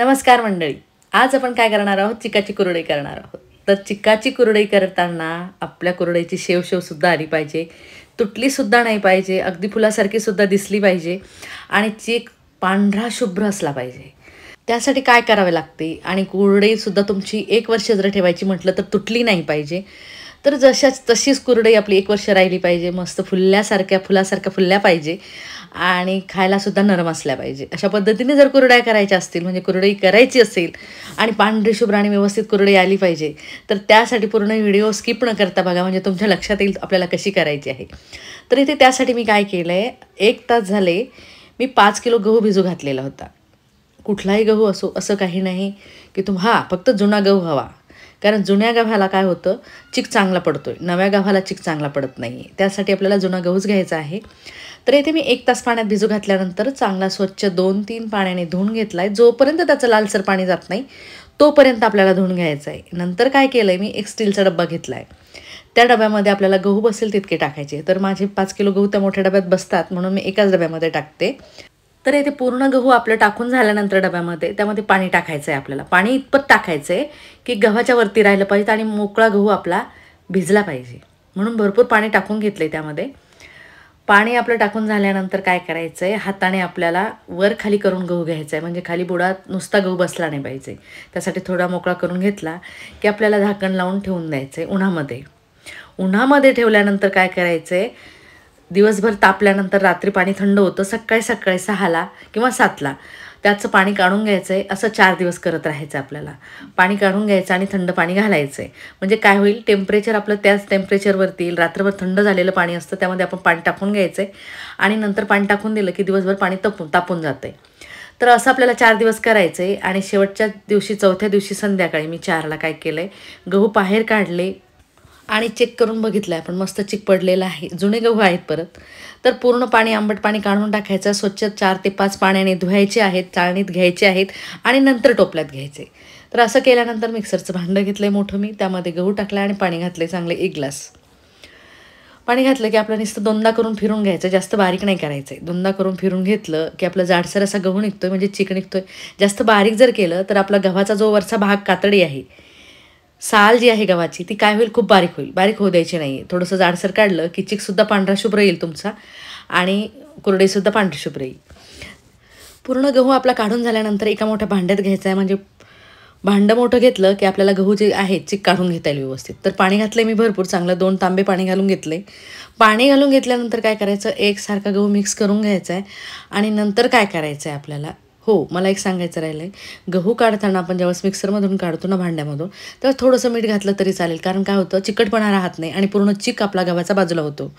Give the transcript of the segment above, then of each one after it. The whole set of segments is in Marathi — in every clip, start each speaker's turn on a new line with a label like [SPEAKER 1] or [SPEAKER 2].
[SPEAKER 1] नमस्कार मंडळी आज आपण काय करणार आहोत चिकाची कुरडई करणार आहोत तर चिकाची कुरडई करताना आपल्या कुरडईची शेवशेवसुद्धा आली पाहिजे तुटलीसुद्धा नाही पाहिजे अगदी फुलासारखी सुद्धा दिसली पाहिजे आणि चीक पांढरा शुभ्र असला पाहिजे त्यासाठी काय करावे लागते आणि कुरडईसुद्धा तुमची एक वर्ष जर ठेवायची म्हटलं तर तुटली नाही पाहिजे तर जशाच तशीच कुरडई आपली एक वर्ष राहिली पाहिजे मस्त फुलल्यासारख्या फुलासारख्या फुलल्या पाहिजे आणि खायलासुद्धा नरम असल्या पाहिजे अशा पद्धतीने जर कुरड्या करायच्या असतील म्हणजे कुरडई करायची असेल आणि पांढरी शुभ्र आणि व्यवस्थित कुरडई आली पाहिजे तर त्यासाठी पूर्ण व्हिडिओ स्किप न करता बघा म्हणजे तुमच्या लक्षात येईल आपल्याला कशी करायची आहे तर इथे त्यासाठी मी काय केलं आहे एक तास झाले मी पाच किलो गहू भिजू घातलेला होता कुठलाही गहू असो असं काही नाही की तुम हां फक्त जुना गहू हवा कारण जुन्या गव्हाला काय होतं चिक चांगला पडतो आहे नव्या गव्हाला चिक चांगला पडत नाही त्यासाठी आपल्याला जुना गहूच घ्यायचा आहे तर येथे मी एक तास पाण्यात भिजू घातल्यानंतर चांगला स्वच्छ दोन तीन पाण्याने धुवून घेतला आहे जोपर्यंत त्याचं लालसर पाणी जात नाही तोपर्यंत आपल्याला धुवून घ्यायचं आहे नंतर काय केलं आहे मी एक स्टीलचा डब्बा घेतला आहे त्या डब्यामध्ये आपल्याला गहू बसेल तितके टाकायचे तर माझे पाच किलो गहू त्या मोठ्या डब्यात बसतात म्हणून मी एकाच डब्यामध्ये टाकते तर येथे पूर्ण गहू आपलं टाकून झाल्यानंतर डब्यामध्ये त्यामध्ये पाणी टाकायचं आहे आपल्याला पाणी इतपत टाकायचं आहे की गव्हाच्या वरती राहिलं पाहिजे आणि मोकळा गहू आपला भिजला पाहिजे म्हणून भरपूर पाणी टाकून घेतलं त्यामध्ये पाणी आपलं टाकून झाल्यानंतर काय करायचं आहे हाताने आपल्याला वर खाली करून गहू घ्यायचा आहे म्हणजे खाली बुडा नुसता गहू बसला नाही पाहिजे त्यासाठी थोडा मोकळा करून घेतला की आपल्याला झाकण लावून ठेवून द्यायचं आहे उन्हामध्ये उन्हामध्ये ठेवल्यानंतर काय करायचं आहे दिवसभर तापल्यानंतर रात्री पाणी थंड होतं सकाळी सकाळी सहाला किंवा सातला त्याचं पाणी काढून घ्यायचं आहे असं चार दिवस करत राहायचं आपल्याला पाणी काढून घ्यायचं आणि थंड पाणी घालायचं आहे म्हणजे काय होईल टेम्परेचर आपलं त्याच टेम्परेचरवरती येईल रात्रभर थंड झालेलं पाणी असतं त्यामध्ये आपण पाणी टाकून घ्यायचं आहे आणि नंतर पाणी टाकून दिलं की दिवसभर पाणी तपून तापून जातं आहे तर असं आपल्याला चार दिवस करायचं आहे आणि शेवटच्या दिवशी चौथ्या दिवशी संध्याकाळी मी चारला काय केलं आहे गहू बाहेर काढले आणि चेक करून बघितलं आहे पण मस्त चिक पडलेलं आहे जुने गहू आहेत परत तर पूर्ण पाणी आंबट पाणी काढून टाकायचं स्वच्छ चार ते पाच पाण्याने धुवायचे आहेत चाळणीत घ्यायचे आहेत आणि नंतर टोपल्यात घ्यायचे तर असं केल्यानंतर मिक्सरचं भांडं घेतलं आहे मोठं मी त्यामध्ये गहू टाकलं आणि पाणी आहे चांगले एक ग्लास पाणी घातलं की आपलं नुसतं दोनदा करून फिरून घ्यायचं जास्त बारीक नाही करायचं आहे दोनदा करून फिरून घेतलं की आपलं जाडसर असा गहू निघतो म्हणजे चिक निघतो जास्त बारीक जर केलं तर आपला गव्हाचा जो वरचा भाग कातडी आहे साल जी आहे गव्हाची ती काय होईल खूप बारीक होईल बारीक होऊ द्यायची नाही आहे थोडंसं जाडसर काढलं की चिकसुद्धा पांढरा शुभ्र येईल तुमचा आणि कुरडेसुद्धा पांढरी शुभ्र येईल पूर्ण गहू आपला काढून झाल्यानंतर एका मोठ्या भांड्यात घ्यायचा आहे म्हणजे भांडं मोठं घेतलं की आपल्याला गहू जे आहे चिक काढून घेता येईल व्यवस्थित तर पाणी घातलं मी भरपूर चांगलं दोन तांबे पाणी घालून घेतले पाणी घालून घेतल्यानंतर काय करायचं एकसारखा गहू मिक्स करून घ्यायचा आहे आणि नंतर काय करायचं आहे आपल्याला हो मला एक सांगायचं राहिलं आहे गहू काढताना आपण जेव्हा मिक्सरमधून काढतो ना भांड्यामधून तर थोडंसं मीठ घातलं तरी चालेल कारण काय होतं चिकटपणा राहत नाही आणि पूर्ण चिक आपला गव्हाचा बाजूला होतो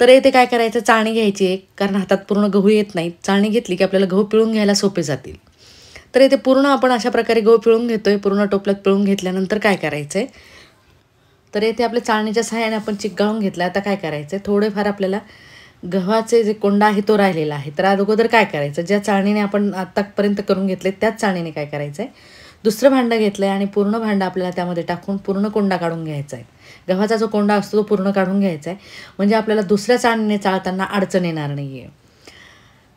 [SPEAKER 1] तर येथे काय करायचं चाळणी घ्यायची एक कारण हातात पूर्ण गहू येत नाही चाळणी घेतली की आपल्याला गहू पिळून घ्यायला सोपे जातील तर येथे पूर्ण आपण अशा प्रकारे गहू पिळून घेतोय पूर्ण टोपल्यात पिळून घेतल्यानंतर काय करायचं आहे तर येथे आपल्या चाळणीच्या सहाय्याने आपण चिक गाळून घेतला आता काय करायचं आहे थोडेफार आपल्याला गव्हाचे जे कोंडा आहे तो राहिलेला आहे तर अगोदर काय करायचं ज्या चाळणीने आपण आत्तापर्यंत करून घेतले त्याच चाळणीने काय करायचं आहे दुसरं भांडं घेतलं आहे आणि पूर्ण भांडं आपल्याला त्यामध्ये टाकून पूर्ण कोंडा काढून घ्यायचा आहे गव्हाचा जो कोंडा असतो तो पूर्ण काढून घ्यायचा आहे म्हणजे आपल्याला दुसऱ्या चाळणीने चाळताना अडचण येणार नाही आहे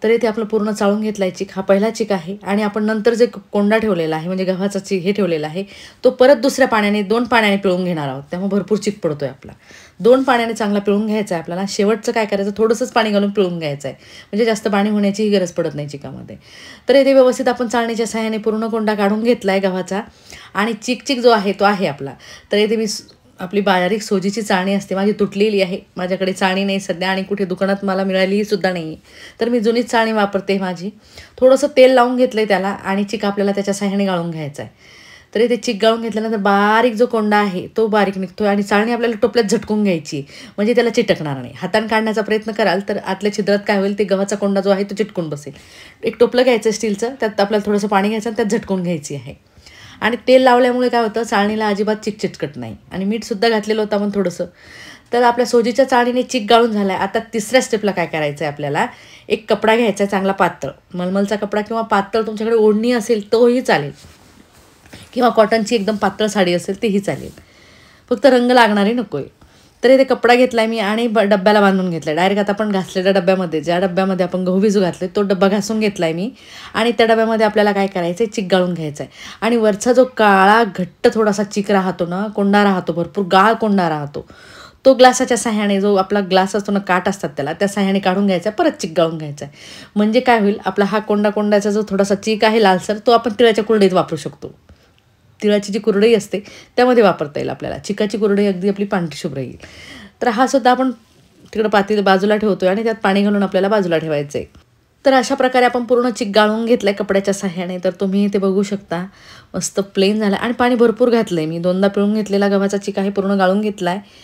[SPEAKER 1] तर येथे आपलं पूर्ण चाळून घेतला आहे चिक हा पहिला चिक आहे आणि आपण नंतर जे कोंडा ठेवलेला आहे म्हणजे गव्हाचा चिक हे ठेवलेला आहे तो परत दुसऱ्या पाण्याने दोन पाण्याने पिळून घेणार आहोत त्यामुळे भरपूर चिक पडतो आहे आपला दोन पाण्याने चांगला पिळून घ्यायचा आहे आपल्याला शेवटचं काय करायचं थोडंसंच पाणी घालून पिळून घ्यायचं आहे म्हणजे जास्त पाणी होण्याचीही गरज पडत नाही चिकामध्ये तर येथे व्यवस्थित आपण चाळणीच्या सहाय्याने पूर्ण कोंडा काढून घेतला आहे गव्हाचा आणि चिक चिक जो आहे तो आहे आपला तर येथे मी आपली बारीक सोजीची चाणी असते माझी तुटलेली आहे माझ्याकडे चाणी नाही सध्या आणि कुठे दुकानात मला मिळालीही सुद्धा नाही तर मी जुनीच चाणी वापरते माझी थोडंसं तेल लावून घेतलं आहे त्याला आणि चिक आपल्याला त्याच्या साह्याने गाळून घ्यायचं आहे तर ते चिक गाळून घेतल्यानंतर बारीक जो कोंडा आहे तो बारीक निघतो आणि चाळणी आपल्याला टोपल्यात झटकून घ्यायची म्हणजे त्याला चिटकणार नाही हाताने काढण्याचा प्रयत्न कराल तर आतल्या छिद्रात काय होईल ते गव्हाचा कोंडा जो आहे तो चिटकून बसेल एक टोपलं घ्यायचं स्टीलचं त्यात आपल्याला थोडंसं पाणी घ्यायचं आणि त्यात झटकून घ्यायची आहे आणि तेल लावल्यामुळे काय होतं चाळणीला अजिबात चिकचिटकट नाही आणि मीठसुद्धा घातलेलं होतं आपण थोडंसं तर आपल्या सोजीच्या चाळणीने चिक गाळून झाला आहे आता तिसऱ्या स्टेपला काय करायचं आहे आपल्याला एक कपडा घ्यायचा आहे चांगला पातळ मलमलचा कपडा किंवा पातळ तुमच्याकडे ओढणी असेल तोही चालेल किंवा कॉटनची एकदम पातळ साडी असेल तीही चालेल फक्त रंग लागणारे नको आहे तर इथे कपडा घेतला आहे मी आणि डब्याला बांधून घेतला आहे डायरेक्ट आता आपण घासलेल्या डब्यामध्ये ज्या डब्यामध्ये आपण गहू भिजू घातले तो डब्बा घासून घेतला मी आणि त्या डब्यामध्ये आपल्याला काय करायचं आहे चिक गाळून घ्यायचं आहे आणि वरचा जो काळा घट्ट थोडासा चिक राहतो ना कोंडा राहतो भरपूर गाळ कोंडा राहतो तो ग्लासाच्या सहाय्याने जो आपला ग्लास असतो ना काट असतात त्याला त्या सहाय्याने काढून घ्यायचा परत चिक गाळून घ्यायचा आहे म्हणजे काय होईल आपला हा कोंडा कोंडाचा जो थोडासा चिक आहे लालसर तो आपण तिळाच्या कुरडीत वापरू शकतो तिळाची जी कुरडई असते त्यामध्ये वापरता येईल आपल्याला चिकाची कुरडई अगदी आपली पांढरी शुभ येईल तर हा सुद्धा आपण तिकडं पातील बाजूला ठेवतो आहे आणि त्यात पाणी घालून आपल्याला बाजूला ठेवायचं आहे तर अशा प्रकारे आपण पूर्ण चिक गाळून घेतला आहे कपड्याच्या सहाय्याने तर तुम्ही ते बघू शकता मस्त प्लेन झालं आणि पाणी भरपूर घातलं आहे मी दोनदा पिळून घेतलेला गव्हाचा चिक आहे पूर्ण गाळून घेतला आहे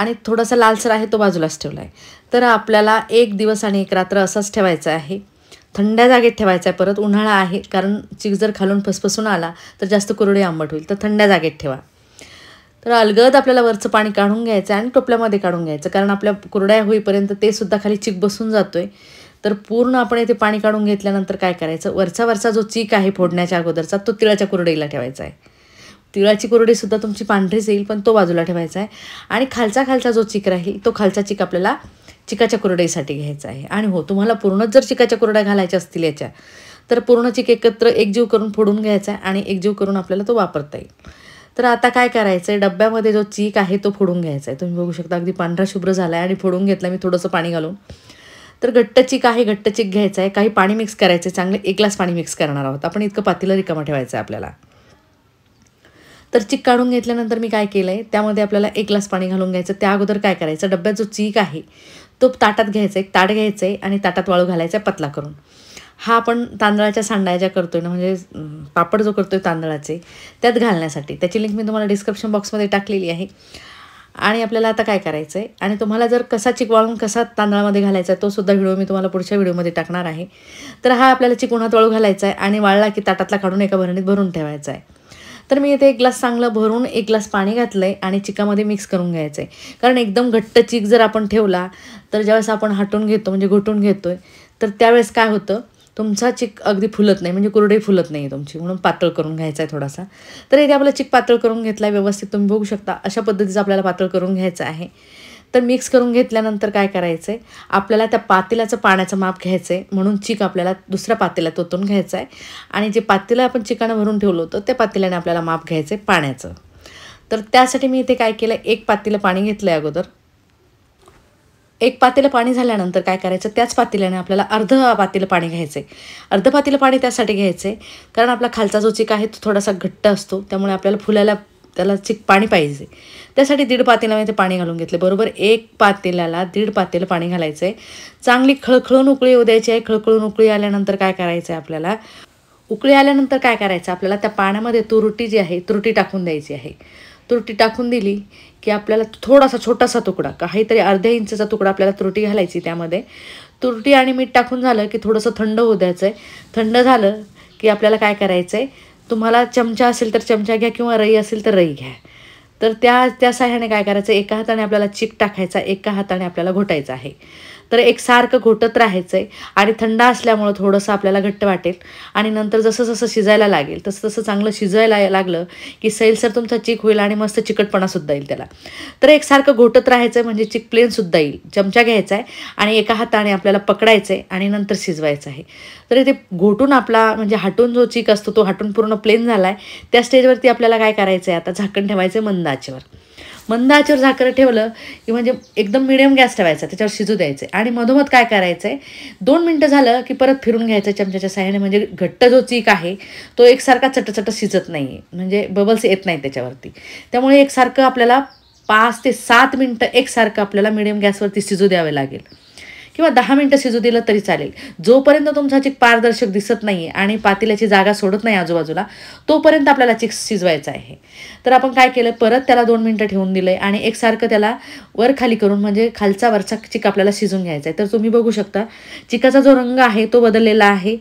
[SPEAKER 1] आणि थोडासा लालसर आहे तो बाजूलाच ठेवला आहे तर आपल्याला एक दिवस आणि एक रात्र असाच ठेवायचा आहे थंड जागेत ठेवायचा आहे परत उन्हाळा आहे कारण चिक जर खालून फसफसून आला तर जास्त कोरडे आंबट होईल तर थंड जागेत ठेवा तर अलगद आपल्याला वरचं पाणी काढून घ्यायचं आहे आणि टोपल्यामध्ये काढून घ्यायचं कारण आपल्या कुरड्या होईपर्यंत ते सुद्धा खाली चिक बसून जातो आहे तर पूर्ण आपण इथे पाणी काढून घेतल्यानंतर काय करायचं वरचा वरचा जो चीक आहे फोडण्याच्या अगोदरचा तो तिळाच्या कुरडईला ठेवायचा आहे तिळाची कुरडीसुद्धा तुमची पांढरीच येईल पण तो बाजूला ठेवायचा आहे आणि खालचा खालचा जो चीक राहील तो खालचा चीक आपल्याला चिकाच्या कुरड्यासाठी घ्यायचा आहे आणि हो तुम्हाला पूर्णच जर चिकाच्या कुरड्या घालायच्या असतील याच्या तर पूर्ण चिक एकत्र एकजीव करून फोडून घ्यायचा आहे आणि एकजीव करून आपल्याला तो वापरता येईल तर आता काय करायचं आहे डब्यामध्ये जो चीक आहे तो फोडून घ्यायचा आहे तुम्ही बघू शकता अगदी पांढरा शुभ्र झाला आहे आणि फोडून घेतला मी थोडंसं पाणी घालून तर घट्ट चीक आहे घट्ट चीक घ्यायचा आहे काही पाणी मिक्स करायचं आहे चांगले एक ग्लास पाणी मिक्स करणार आहोत आपण इतकं पातीला रिकामा ठेवायचं आहे आपल्याला तर चीक काढून घेतल्यानंतर मी काय केलं आहे त्यामध्ये आपल्याला एक ग्लास पाणी घालून घ्यायचं त्या अगोदर काय करायचं डब्यात जो चीक आहे तो ताटात घ्यायचा एक ताट घ्यायचं आहे आणि ताटात वाळू घालायचा आहे पतला करून हा आपण तांदळाच्या सांडायच्या करतो आहे ना म्हणजे पापड जो करतो आहे तांदळाचे त्यात घालण्यासाठी त्याची लिंक मी तुम्हाला डिस्क्रिप्शन बॉक्समध्ये टाकलेली आहे आणि आपल्याला आता काय करायचं आहे आणि तुम्हाला जर कसा चिकवाळून कसा तांदळामध्ये घालायचा आहे तो सुद्धा व्हिडिओ मी तुम्हाला पुढच्या व्हिडिओमध्ये टाकणार आहे तर हा आपल्याला चिकुणात वाळू घालायचा आहे आणि वाळला की ताटातला काढून एका भरणीत भरून ठेवायचा आहे तर मी इथे एक ग्लास चांगलं भरून एक ग्लास पाणी घातलं आहे आणि चिकामध्ये मिक्स करून घ्यायचं आहे कारण एकदम घट्ट चीक जर आपण ठेवला तर ज्यावेळेस आपण हटून घेतो म्हणजे घोटून घेतो आहे तर त्यावेळेस काय होतं तुमचा चिक अगदी फुलत नाही म्हणजे कुरडे फुलत नाही तुमची म्हणून पातळ करून घ्यायचा आहे थोडासा तर इथे आपला चिक पातळ करून घेतला आहे व्यवस्थित तुम्ही बघू शकता अशा पद्धतीचं आपल्याला पातळ करून घ्यायचा आहे तर मिक्स करून घेतल्यानंतर काय करायचं आहे आपल्याला त्या पातेल्याचं पाण्याचं माप घ्यायचं आहे म्हणून चिक आपल्याला दुसऱ्या पातेल्यात ओतून घ्यायचं आहे आणि जे पातेलं आपण चिकानं भरून ठेवलं होतं त्या पातेल्याने आपल्याला माप घ्यायचं आहे पाण्याचं तर त्यासाठी मी इथे काय केलं एक पातेलं पाणी घेतलं आहे अगोदर एक पातेलं पाणी झाल्यानंतर काय करायचं त्याच पातेल्याने आपल्याला अर्ध पातेलं पाणी घ्यायचं आहे अर्ध पातेलं पाणी त्यासाठी घ्यायचं आहे कारण आपला खालचा जो चिक आहे तो थोडासा घट्ट असतो त्यामुळे आपल्याला फुलायला त्याला चिक पाणी पाहिजे त्यासाठी दीड पातेला मी ते पाणी घालून घेतले बरोबर एक पातेल्याला दीड पातेलं पाणी घालायचं आहे चांगली खळखळून उकळी येऊ द्यायची आहे खळखळून उकळी आल्यानंतर काय करायचं आहे आपल्याला उकळी आल्यानंतर काय करायचं आपल्याला त्या पाण्यामध्ये तुरुटी जी आहे तुरटी टाकून द्यायची आहे तुरटी टाकून दिली की आपल्याला थोडासा छोटासा तुकडा काहीतरी अर्ध्या इंचचा तुकडा आपल्याला तुरटी घालायची त्यामध्ये तुरटी आणि मीठ टाकून झालं की थोडंसं थंड होऊ द्यायचं आहे थंड झालं की आपल्याला काय करायचं आहे तुम्हाला चमचा असेल तर चमचा घ्या किंवा रई असेल तर रई घ्या तर त्या त्या साह्याने काय करायचं एका हाताने आपल्याला चिक टाकायचा एका हाताने आपल्याला घोटायचं आहे तर एक सारखं घोटत राहायचं आहे आणि थंड असल्यामुळं थोडंसं आपल्याला घट्ट वाटेल आणि नंतर जसं जसं शिजायला लागेल तसं तसं चांगलं शिजायला लागलं की सैलसर तुमचा चिक होईल आणि मस्त चिकटपणासुद्धा येईल त्याला तर एकसारखं घोटत राहायचं आहे म्हणजे चिक प्लेनसुद्धा येईल चमचा घ्यायचा आहे आणि एका हाताने आपल्याला पकडायचं आहे आणि नंतर शिजवायचं आहे तर इथे घोटून आपला म्हणजे हाटून जो चिक असतो तो हाटून पूर्ण प्लेन झाला आहे त्या स्टेजवरती आपल्याला काय करायचं आहे आता झाकण ठेवायचं मंद आचेवर मंद आचेवर झाकरं ठेवलं की म्हणजे एकदम मिडियम गॅस ठेवायचा त्याच्यावर शिजू द्यायचे आणि मधोमध काय करायचं आहे दोन मिनटं झालं की परत फिरून घ्यायचं चमच्याच्या साह्याने म्हणजे घट्ट जो चीक आहे तो एकसारखा चटचट शिजत नाही म्हणजे बबल्स येत नाही त्याच्यावरती त्यामुळे एकसारखं आपल्याला पाच ते सात मिनटं एकसारखं आपल्याला मिडियम गॅसवरती शिजू द्यावे लागेल किंवा दहा मिनटं शिजू दिलं तरी चालेल जोपर्यंत तुमचा चिक पारदर्शक दिसत नाही आणि पातेल्याची जागा सोडत नाही आजूबाजूला तोपर्यंत आपल्याला चिक शिजवायचा आहे तर आपण काय केलं परत त्याला दोन मिनटं ठेवून दिलं आणि एकसारखं त्याला वर खाली करून म्हणजे खालचा वरचा चिक आपल्याला शिजून घ्यायचा आहे तर तुम्ही बघू शकता चिकाचा जो रंग आहे तो बदललेला आहे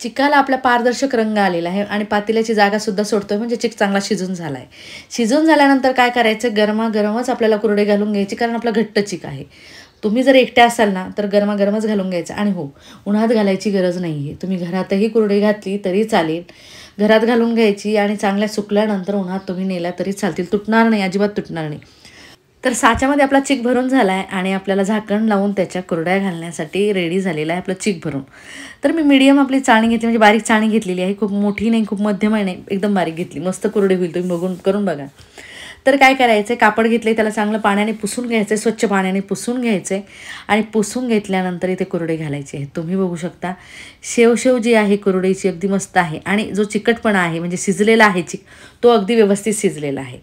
[SPEAKER 1] चिकाला आपला पारदर्शक रंग आलेला आहे आणि पातेल्याची जागासुद्धा सोडतो आहे म्हणजे चिक चांगला शिजून झाला आहे शिजून झाल्यानंतर काय करायचं गरमागरमच आपल्याला कुरडे घालून घ्यायची कारण आपला घट्ट चिक आहे तुम्ही जर एकट्या असाल ना तर गरमागरमच घालून घ्यायचं आणि हो उन्हात घालायची गरज नाही आहे तुम्ही घरातही कुरडे घातली तरी चालेल घरात घालून घ्यायची आणि चांगल्या सुकल्यानंतर उन्हात तुम्ही नेला तरी चालतील तुटणार नाही अजिबात तुटणार नाही तर साच्यामध्ये आपला चिक भरून झाला आहे आणि आपल्याला झाकण लावून त्याच्या कुरड्या घालण्यासाठी रेडी झालेला आहे आपलं चिक भरून तर मी मीडियम आपली चाणी घेतली म्हणजे बारीक चाणी घेतलेली आहे खूप मोठी नाही खूप मध्यम आहे नाही एकदम बारीक घेतली मस्त कुरडे होईल तुम्ही बघून करून बघा तर काय करायचं कापड घेतले त्याला चांगलं पाण्याने पुसून घ्यायचं आहे स्वच्छ पाण्याने पुसून घ्यायचं आहे आणि पुसून घेतल्यानंतर इथे कुरडे घालायचे आहे तुम्ही बघू शकता शेवशेव जी आहे कुरडीची अगदी मस्त आहे आणि जो चिकटपणा आहे म्हणजे शिजलेला आहे चिक तो अगदी व्यवस्थित शिजलेला आहे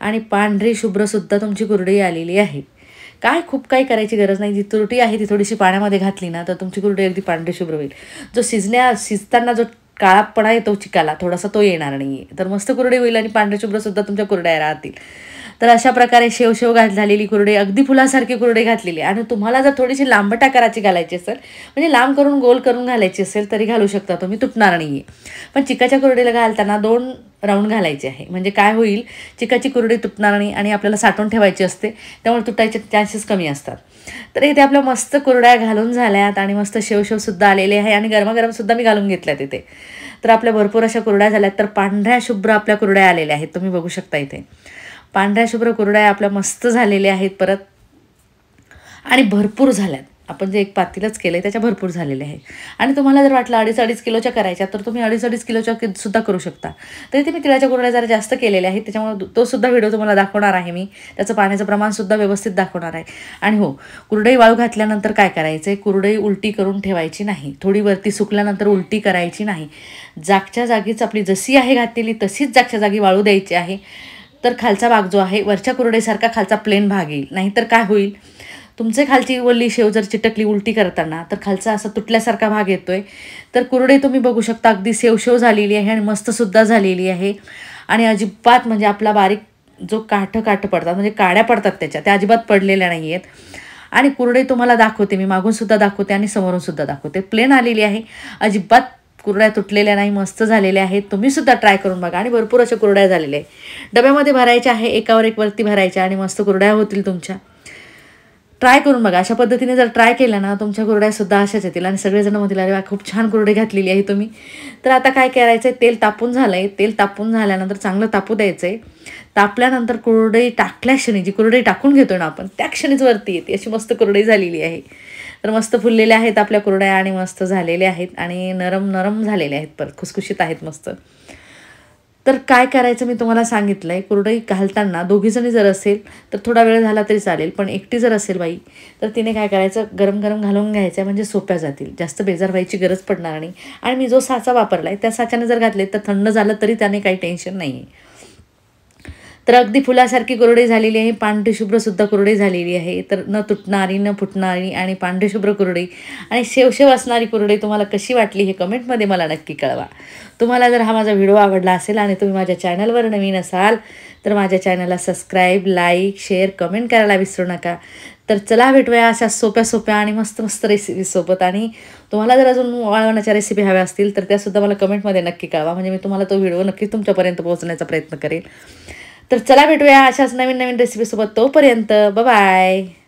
[SPEAKER 1] आणि पांढरी शुभ्रसुद्धा तुमची कुरडी आलेली आहे काय खूप काही करायची गरज नाही जी तुरटी आहे ती थोडीशी पाण्यामध्ये घातली ना तर तुमची कुरडी अगदी पांढरी शुभ्र होईल जो शिजण्या शिजताना जो काळापणा येतो चिकाला थोडासा तो येणार नाही आहे तर मस्त कुरडी होईल आणि पांढरी शुभ्रसुद्धा तुमच्या कुरड्या राहतील तर अशा प्रकारे शेव शेव घात झालेली कुरडे अगदी फुलासारखे कुरडे घातलेली आणि तुम्हाला जर थोडीशी लांबटा टाकाराची घालायची असेल म्हणजे लांब करून गोल करून घालायची असेल तरी घालू शकता तुम्ही तुटणार नाही पण चिकाच्या कुरडेला घालताना दोन राऊंड घालायचे आहे म्हणजे काय होईल चिकाची कुरडी तुटणार नाही आणि आपल्याला साठवून ठेवायची असते त्यामुळे तुटायचे चान्सेस कमी असतात तर इथे आपल्या मस्त कुरड्या घालून झाल्यात आणि मस्त शेवशेवसुद्धा आलेले आहे आणि गरमागरमसुद्धा मी घालून घेतल्यात इथे तर आपल्या भरपूर अशा कुरड्या झाल्यात तर पांढऱ्या शुभ्र आपल्या कुरड्या आलेल्या आहेत तुम्ही बघू शकता इथे पांढऱ्या शुभ्र कुरड्या आपल्या मस्त झालेल्या आहेत परत आणि भरपूर झाल्यात आपण जे एक पातीलच केलं आहे त्याच्या भरपूर झालेले आहे आणि तुम्हाला जर वाटलं अडीच अडीच किलोच्या करायच्या तर तुम्ही अडीच अडीच किलोच्या सुद्धा करू शकता तरी ते मी तिळाच्या कुरड्या जरा जास्त केलेल्या आहेत त्याच्यामुळे तो सुद्धा व्हिडिओ तुम्हाला दाखवणार आहे मी त्याचं पाण्याचं प्रमाणसुद्धा व्यवस्थित दाखवणार आहे आणि हो कुरडई वाळू घातल्यानंतर काय करायचं आहे कुरडई उलटी करून ठेवायची नाही थोडी वरती सुकल्यानंतर उलटी करायची नाही जागच्या जागीच आपली जशी आहे घातलेली तशीच जागच्या जागी वाळू द्यायची आहे तर खालचा भाग जो आहे वरच्या कुरडेसारखा खालचा प्लेन भाग येईल नाहीतर काय होईल तुमचे खालची वल्ली शेव जर चिटकली उलटी करताना तर खालचा असा तुटल्यासारखा भाग येतो आहे तर कुरडे तुम्ही बघू शकता अगदी शेव झालेली आहे आणि मस्तसुद्धा झालेली आहे आणि अजिबात म्हणजे आपला बारीक जो काठ काठ पडतात म्हणजे काड्या पडतात त्याच्या त्या अजिबात पडलेल्या नाही आहेत आणि कुरडे तुम्हाला दाखवते मी मागूनसुद्धा दाखवते आणि समोरूनसुद्धा दाखवते प्लेन आलेली आहे अजिबात कुरड्या तुटलेल्या नाही मस्त झालेल्या आहेत तुम्हीसुद्धा ट्राय करून बघा आणि भरपूर अशा कुरड्या झालेल्या आहेत डब्यामध्ये भरायच्या आहे एकावर एक वरती भरायच्या आणि मस्त कुरड्या होतील तुमच्या ट्राय करून बघा अशा पद्धतीने जर ट्राय केला ना तुमच्या कुरड्यासुद्धा अशाच येतील आणि सगळेजण म्हणतील अरे खूप छान कुरडे घातलेली आहे तुम्ही तर आता काय करायचं आहे तेल तापून झालं आहे तेल तापून झाल्यानंतर चांगलं तापू द्यायचं आहे तापल्यानंतर कुरडई टाकल्या क्षणी जी कुरडई टाकून घेतो ना आपण त्या क्षणीच वरती येते अशी मस्त कुरडई झालेली आहे तर मस्त फुललेल्या आहेत आपल्या कुरड्या आणि मस्त झालेल्या आहेत आणि नरम नरम झालेले आहेत परत खुसखुशीत आहेत मस्त तर काय करायचं मी तुम्हाला सांगितलं आहे कुरडई घालताना दोघीजणी जर असेल तर थोडा वेळ झाला तरी चालेल पण एकटी जर असेल बाई तर तिने काय करायचं गरम गरम घालून घ्यायचं आहे म्हणजे सोप्या जातील जास्त बेजार व्हायची गरज पडणार नाही आणि मी जो साचा वापरला आहे त्या साच्याने जर घातले तर थंड झालं तरी त्याने काही टेन्शन नाही आहे तर अगदी फुलासारखी कोरडी झालेली आहे पांढरीशुभ्रसुद्धा कोरडी झालेली आहे तर न तुटणारी न फुटणारी आणि पांढरीशुभ्र कुरडी आणि शेवशेव असणारी कुरडी तुम्हाला कशी वाटली हे कमेंटमध्ये मला नक्की कळवा तुम्हाला जर हा माझा व्हिडिओ आवडला असेल आणि तुम्ही माझ्या चॅनलवर नवीन असाल तर माझ्या चॅनलला सबस्क्राईब लाईक शेअर कमेंट करायला विसरू नका तर चला भेटूया अशा सोप्या सोप्या आणि मस्त मस्त रेसिपीसोबत आणि तुम्हाला जर अजून वाळवण्याच्या रेसिपी हव्या असतील तर त्यासुद्धा मला कमेंटमध्ये नक्की कळवा म्हणजे मी तुम्हाला तो व्हिडिओ नक्की तुमच्यापर्यंत पोहोचण्याचा प्रयत्न करेन तर चला भेटूया अशाच नवीन नवीन रेसिपीसोबत तोपर्यंत बाय